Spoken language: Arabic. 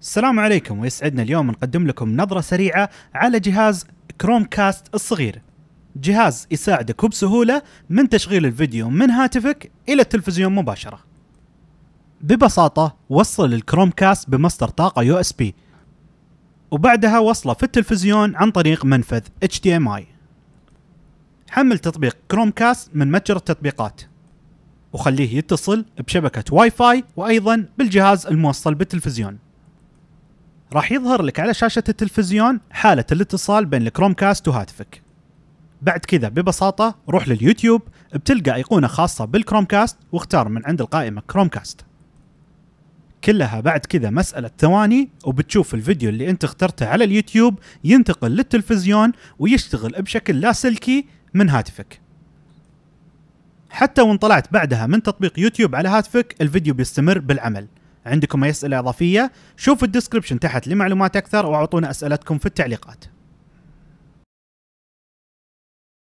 السلام عليكم ويسعدنا اليوم نقدم لكم نظرة سريعة على جهاز كروم كاست الصغير جهاز يساعدك وبسهولة من تشغيل الفيديو من هاتفك إلى التلفزيون مباشرة ببساطة وصل الكروم كاست بمصدر طاقة يو اس بي وبعدها وصله في التلفزيون عن طريق منفذ HDMI حمل تطبيق كروم كاست من متجر التطبيقات وخليه يتصل بشبكة واي فاي وأيضا بالجهاز الموصل بالتلفزيون راح يظهر لك على شاشة التلفزيون حالة الاتصال بين الكروم كاست وهاتفك بعد كذا ببساطة روح لليوتيوب بتلقى أيقونة خاصة بالكروم كاست واختار من عند القائمة كروم كاست كلها بعد كذا مسألة ثواني وبتشوف الفيديو اللي انت اخترته على اليوتيوب ينتقل للتلفزيون ويشتغل بشكل لاسلكي من هاتفك حتى وان طلعت بعدها من تطبيق يوتيوب على هاتفك الفيديو بيستمر بالعمل عندكم أي أسئلة إضافية شوفوا الديسكربشن تحت لمعلومات أكثر وأعطونا أسئلتكم في التعليقات